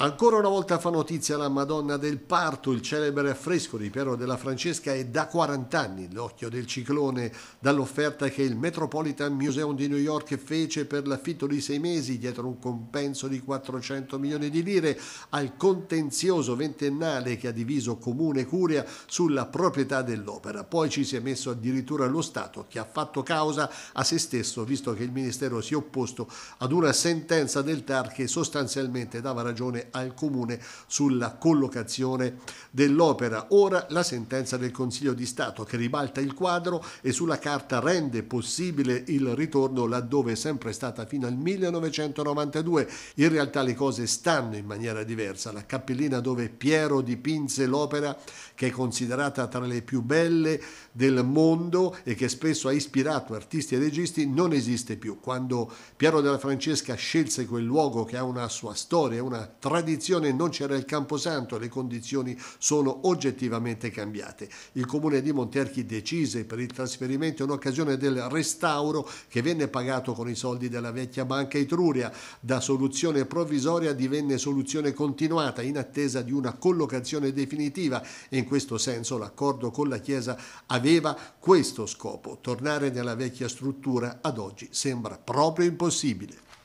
Ancora una volta fa notizia la Madonna del Parto, il celebre affresco di Piero della Francesca è da 40 anni l'occhio del ciclone dall'offerta che il Metropolitan Museum di New York fece per l'affitto di sei mesi dietro un compenso di 400 milioni di lire al contenzioso ventennale che ha diviso Comune e Curia sulla proprietà dell'opera. Poi ci si è messo addirittura lo Stato che ha fatto causa a se stesso visto che il Ministero si è opposto ad una sentenza del TAR che sostanzialmente dava ragione al Comune sulla collocazione dell'opera. Ora la sentenza del Consiglio di Stato che ribalta il quadro e sulla carta rende possibile il ritorno laddove è sempre stata fino al 1992. In realtà le cose stanno in maniera diversa. La cappellina dove Piero dipinse l'opera che è considerata tra le più belle del mondo e che spesso ha ispirato artisti e registi non esiste più. Quando Piero della Francesca scelse quel luogo che ha una sua storia, una tradizione, tradizione non c'era il Camposanto le condizioni sono oggettivamente cambiate. Il comune di Monterchi decise per il trasferimento in occasione del restauro che venne pagato con i soldi della vecchia banca Etruria. Da soluzione provvisoria divenne soluzione continuata in attesa di una collocazione definitiva e in questo senso l'accordo con la Chiesa aveva questo scopo. Tornare nella vecchia struttura ad oggi sembra proprio impossibile.